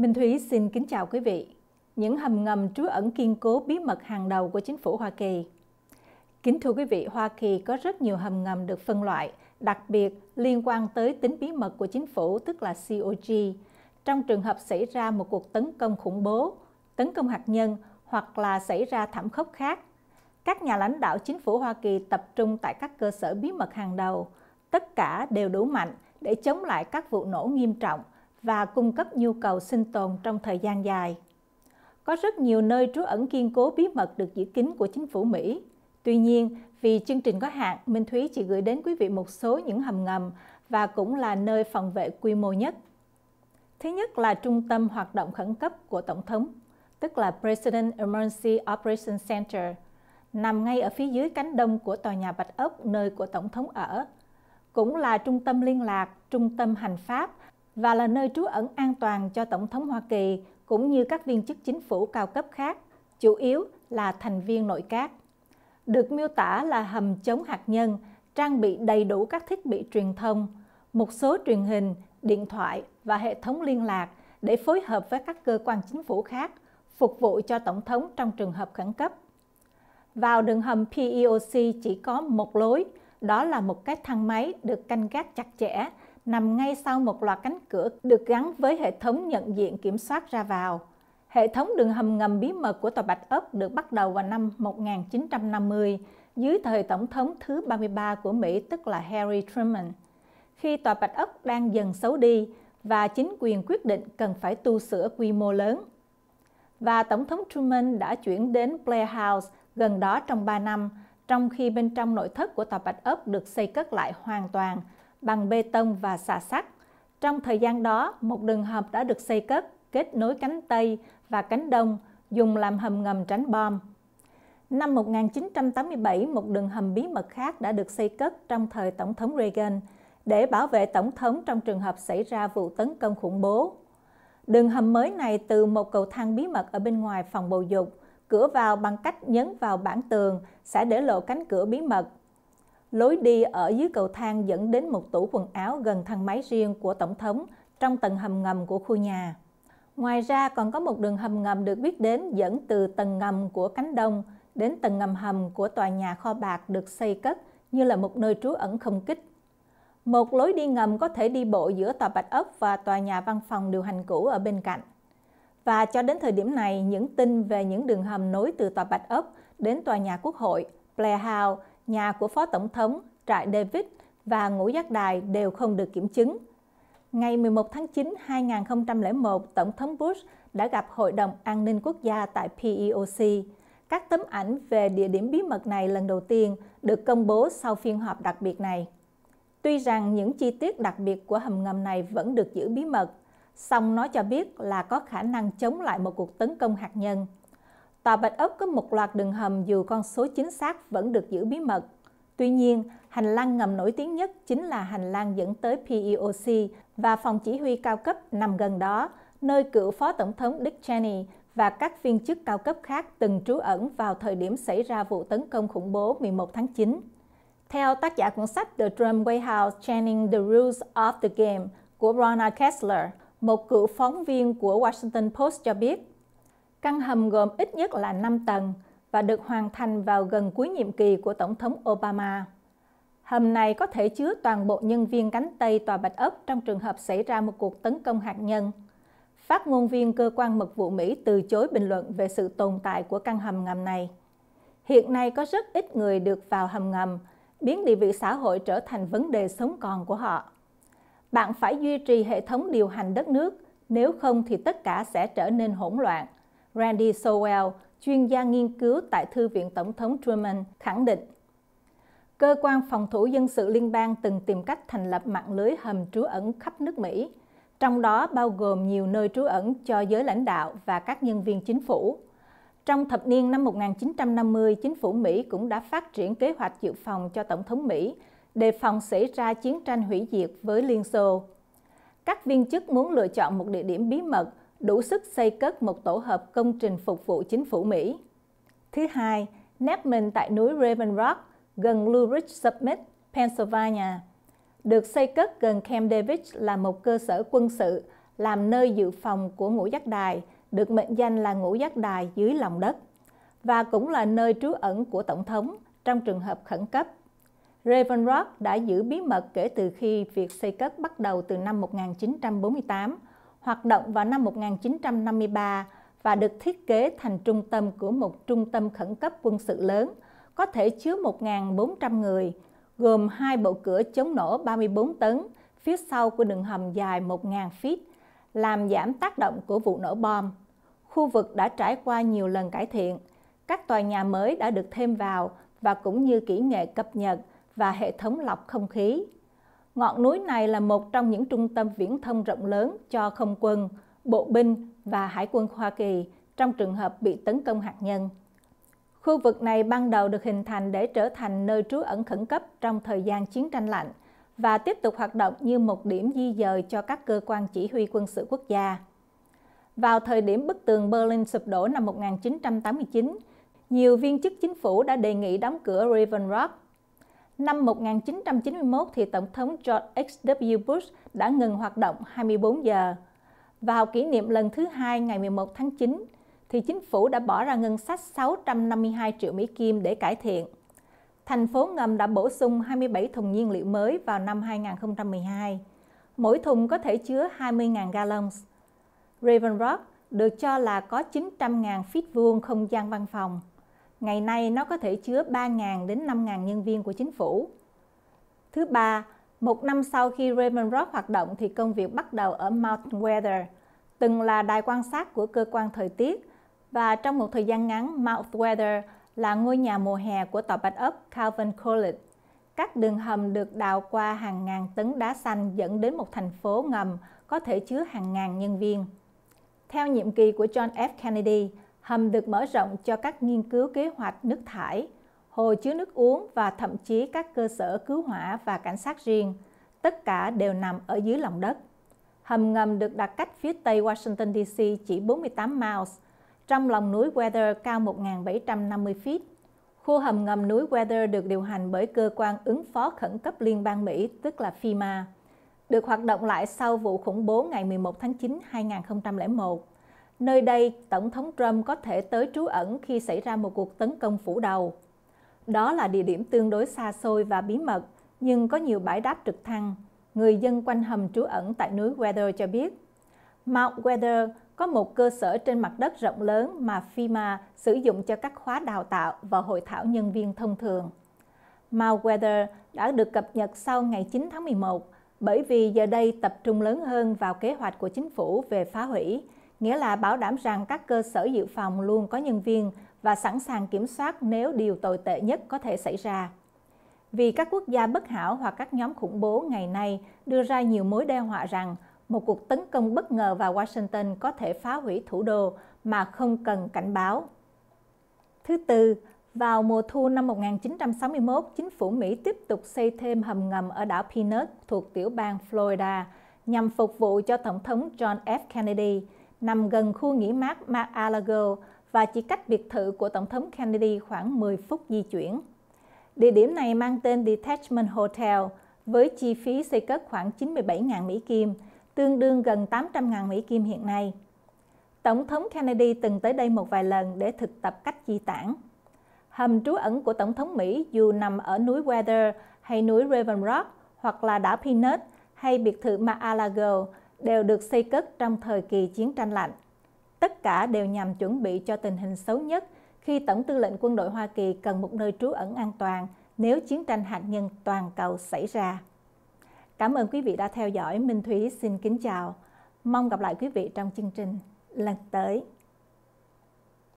Minh Thúy xin kính chào quý vị. Những hầm ngầm trú ẩn kiên cố bí mật hàng đầu của chính phủ Hoa Kỳ. Kính thưa quý vị, Hoa Kỳ có rất nhiều hầm ngầm được phân loại, đặc biệt liên quan tới tính bí mật của chính phủ tức là COG. Trong trường hợp xảy ra một cuộc tấn công khủng bố, tấn công hạt nhân hoặc là xảy ra thảm khốc khác, các nhà lãnh đạo chính phủ Hoa Kỳ tập trung tại các cơ sở bí mật hàng đầu, tất cả đều đủ mạnh để chống lại các vụ nổ nghiêm trọng và cung cấp nhu cầu sinh tồn trong thời gian dài. Có rất nhiều nơi trú ẩn kiên cố bí mật được giữ kín của chính phủ Mỹ. Tuy nhiên, vì chương trình có hạn, Minh Thúy chỉ gửi đến quý vị một số những hầm ngầm và cũng là nơi phòng vệ quy mô nhất. Thứ nhất là trung tâm hoạt động khẩn cấp của Tổng thống, tức là President Emergency Operations Center, nằm ngay ở phía dưới cánh đông của tòa nhà Bạch Ốc nơi của Tổng thống ở. Cũng là trung tâm liên lạc, trung tâm hành pháp và là nơi trú ẩn an toàn cho Tổng thống Hoa Kỳ cũng như các viên chức chính phủ cao cấp khác, chủ yếu là thành viên nội các. Được miêu tả là hầm chống hạt nhân, trang bị đầy đủ các thiết bị truyền thông, một số truyền hình, điện thoại và hệ thống liên lạc để phối hợp với các cơ quan chính phủ khác, phục vụ cho Tổng thống trong trường hợp khẩn cấp. Vào đường hầm PEOC chỉ có một lối, đó là một cái thang máy được canh gác chặt chẽ nằm ngay sau một loạt cánh cửa được gắn với hệ thống nhận diện kiểm soát ra vào. Hệ thống đường hầm ngầm bí mật của tòa Bạch ấp được bắt đầu vào năm 1950 dưới thời Tổng thống thứ 33 của Mỹ tức là Harry Truman. Khi tòa Bạch ấp đang dần xấu đi và chính quyền quyết định cần phải tu sửa quy mô lớn. Và Tổng thống Truman đã chuyển đến Blair House gần đó trong 3 năm, trong khi bên trong nội thất của tòa Bạch ấp được xây cất lại hoàn toàn – bằng bê tông và xà sắt. Trong thời gian đó, một đường hầm đã được xây cất kết nối cánh Tây và cánh Đông dùng làm hầm ngầm tránh bom. Năm 1987, một đường hầm bí mật khác đã được xây cất trong thời Tổng thống Reagan để bảo vệ Tổng thống trong trường hợp xảy ra vụ tấn công khủng bố. Đường hầm mới này từ một cầu thang bí mật ở bên ngoài phòng bầu dục, cửa vào bằng cách nhấn vào bản tường sẽ để lộ cánh cửa bí mật lối đi ở dưới cầu thang dẫn đến một tủ quần áo gần thang máy riêng của Tổng thống trong tầng hầm ngầm của khu nhà. Ngoài ra còn có một đường hầm ngầm được biết đến dẫn từ tầng ngầm của cánh đông đến tầng ngầm hầm của tòa nhà kho bạc được xây cất như là một nơi trú ẩn không kích. Một lối đi ngầm có thể đi bộ giữa tòa Bạch Ốc và tòa nhà văn phòng điều hành cũ ở bên cạnh. Và cho đến thời điểm này, những tin về những đường hầm nối từ tòa Bạch Ốc đến tòa nhà Quốc hội, Blair House nhà của Phó Tổng thống, trại David và ngũ giác đài đều không được kiểm chứng. Ngày 11 tháng 9 2001, Tổng thống Bush đã gặp Hội đồng An ninh Quốc gia tại PEOC. Các tấm ảnh về địa điểm bí mật này lần đầu tiên được công bố sau phiên họp đặc biệt này. Tuy rằng những chi tiết đặc biệt của hầm ngầm này vẫn được giữ bí mật, song nó cho biết là có khả năng chống lại một cuộc tấn công hạt nhân – Tòa Bạch Ốc có một loạt đường hầm dù con số chính xác vẫn được giữ bí mật. Tuy nhiên, hành lang ngầm nổi tiếng nhất chính là hành lang dẫn tới PEOC và phòng chỉ huy cao cấp nằm gần đó, nơi cựu Phó Tổng thống Dick Cheney và các viên chức cao cấp khác từng trú ẩn vào thời điểm xảy ra vụ tấn công khủng bố 11 tháng 9. Theo tác giả cuốn sách The Drum House: Chanting the Rules of the Game của Rona Kessler, một cựu phóng viên của Washington Post cho biết, Căn hầm gồm ít nhất là 5 tầng và được hoàn thành vào gần cuối nhiệm kỳ của Tổng thống Obama. Hầm này có thể chứa toàn bộ nhân viên cánh Tây Tòa Bạch Ốc trong trường hợp xảy ra một cuộc tấn công hạt nhân. Phát ngôn viên cơ quan mật vụ Mỹ từ chối bình luận về sự tồn tại của căn hầm ngầm này. Hiện nay có rất ít người được vào hầm ngầm, biến địa vị xã hội trở thành vấn đề sống còn của họ. Bạn phải duy trì hệ thống điều hành đất nước, nếu không thì tất cả sẽ trở nên hỗn loạn – Randy Sowell, chuyên gia nghiên cứu tại Thư viện Tổng thống Truman, khẳng định Cơ quan phòng thủ dân sự liên bang từng tìm cách thành lập mạng lưới hầm trú ẩn khắp nước Mỹ, trong đó bao gồm nhiều nơi trú ẩn cho giới lãnh đạo và các nhân viên chính phủ. Trong thập niên năm 1950, chính phủ Mỹ cũng đã phát triển kế hoạch dự phòng cho Tổng thống Mỹ, đề phòng xảy ra chiến tranh hủy diệt với Liên Xô. Các viên chức muốn lựa chọn một địa điểm bí mật đủ sức xây cất một tổ hợp công trình phục vụ chính phủ Mỹ. Thứ hai, nép mình tại núi Raven Rock gần Blue Ridge Summit, Pennsylvania, được xây cất gần Camp David là một cơ sở quân sự làm nơi dự phòng của ngũ giác đài, được mệnh danh là ngũ giác đài dưới lòng đất và cũng là nơi trú ẩn của tổng thống trong trường hợp khẩn cấp. Raven Rock đã giữ bí mật kể từ khi việc xây cất bắt đầu từ năm 1948 hoạt động vào năm 1953 và được thiết kế thành trung tâm của một trung tâm khẩn cấp quân sự lớn, có thể chứa 1.400 người, gồm hai bộ cửa chống nổ 34 tấn phía sau của đường hầm dài 1.000 feet, làm giảm tác động của vụ nổ bom. Khu vực đã trải qua nhiều lần cải thiện, các tòa nhà mới đã được thêm vào và cũng như kỹ nghệ cập nhật và hệ thống lọc không khí. Ngọn núi này là một trong những trung tâm viễn thông rộng lớn cho không quân, bộ binh và hải quân Hoa Kỳ trong trường hợp bị tấn công hạt nhân. Khu vực này ban đầu được hình thành để trở thành nơi trú ẩn khẩn cấp trong thời gian chiến tranh lạnh và tiếp tục hoạt động như một điểm di dời cho các cơ quan chỉ huy quân sự quốc gia. Vào thời điểm bức tường Berlin sụp đổ năm 1989, nhiều viên chức chính phủ đã đề nghị đóng cửa Raven Rock Năm 1991 thì Tổng thống George H.W. Bush đã ngừng hoạt động 24 giờ. Vào kỷ niệm lần thứ hai ngày 11 tháng 9, thì chính phủ đã bỏ ra ngân sách 652 triệu Mỹ Kim để cải thiện. Thành phố ngầm đã bổ sung 27 thùng nhiên liệu mới vào năm 2012. Mỗi thùng có thể chứa 20.000 gallons. Raven Rock được cho là có 900.000 feet vuông không gian văn phòng – Ngày nay nó có thể chứa 3.000 đến 5.000 nhân viên của chính phủ. Thứ ba, một năm sau khi Raymond Rock hoạt động thì công việc bắt đầu ở Mount Weather, từng là đài quan sát của cơ quan thời tiết và trong một thời gian ngắn Mount Weather là ngôi nhà mùa hè của tòa bạch ấp Calvin Coolidge. Các đường hầm được đào qua hàng ngàn tấn đá xanh dẫn đến một thành phố ngầm có thể chứa hàng ngàn nhân viên. Theo nhiệm kỳ của John F. Kennedy, hầm được mở rộng cho các nghiên cứu kế hoạch nước thải, hồ chứa nước uống và thậm chí các cơ sở cứu hỏa và cảnh sát riêng, tất cả đều nằm ở dưới lòng đất. Hầm ngầm được đặt cách phía tây Washington DC chỉ 48 miles, trong lòng núi Weather cao 1.750 feet. Khu hầm ngầm núi Weather được điều hành bởi cơ quan ứng phó khẩn cấp liên bang Mỹ, tức là FEMA, được hoạt động lại sau vụ khủng bố ngày 11 tháng 9 2001 Nơi đây, Tổng thống Trump có thể tới trú ẩn khi xảy ra một cuộc tấn công phủ đầu. Đó là địa điểm tương đối xa xôi và bí mật, nhưng có nhiều bãi đáp trực thăng. Người dân quanh hầm trú ẩn tại núi Weather cho biết. Mount Weather có một cơ sở trên mặt đất rộng lớn mà FEMA sử dụng cho các khóa đào tạo và hội thảo nhân viên thông thường. Mount Weather đã được cập nhật sau ngày 9 tháng 11 bởi vì giờ đây tập trung lớn hơn vào kế hoạch của chính phủ về phá hủy nghĩa là bảo đảm rằng các cơ sở dự phòng luôn có nhân viên và sẵn sàng kiểm soát nếu điều tồi tệ nhất có thể xảy ra. Vì các quốc gia bất hảo hoặc các nhóm khủng bố ngày nay đưa ra nhiều mối đe họa rằng một cuộc tấn công bất ngờ vào Washington có thể phá hủy thủ đô mà không cần cảnh báo. Thứ tư, vào mùa thu năm 1961, chính phủ Mỹ tiếp tục xây thêm hầm ngầm ở đảo Peanut thuộc tiểu bang Florida nhằm phục vụ cho Tổng thống John F. Kennedy – nằm gần khu nghỉ mát Mar-a-Lago và chỉ cách biệt thự của Tổng thống Kennedy khoảng 10 phút di chuyển. Địa điểm này mang tên Detachment Hotel với chi phí xây cất khoảng 97.000 Mỹ Kim, tương đương gần 800.000 Mỹ Kim hiện nay. Tổng thống Kennedy từng tới đây một vài lần để thực tập cách di tản. Hầm trú ẩn của Tổng thống Mỹ dù nằm ở núi Weather hay núi Raven Rock hoặc là đảo Peanut hay biệt thự Mar-a-Lago đều được xây cất trong thời kỳ chiến tranh lạnh. Tất cả đều nhằm chuẩn bị cho tình hình xấu nhất khi Tổng tư lệnh quân đội Hoa Kỳ cần một nơi trú ẩn an toàn nếu chiến tranh hạt nhân toàn cầu xảy ra. Cảm ơn quý vị đã theo dõi. Minh Thúy xin kính chào. Mong gặp lại quý vị trong chương trình lần tới.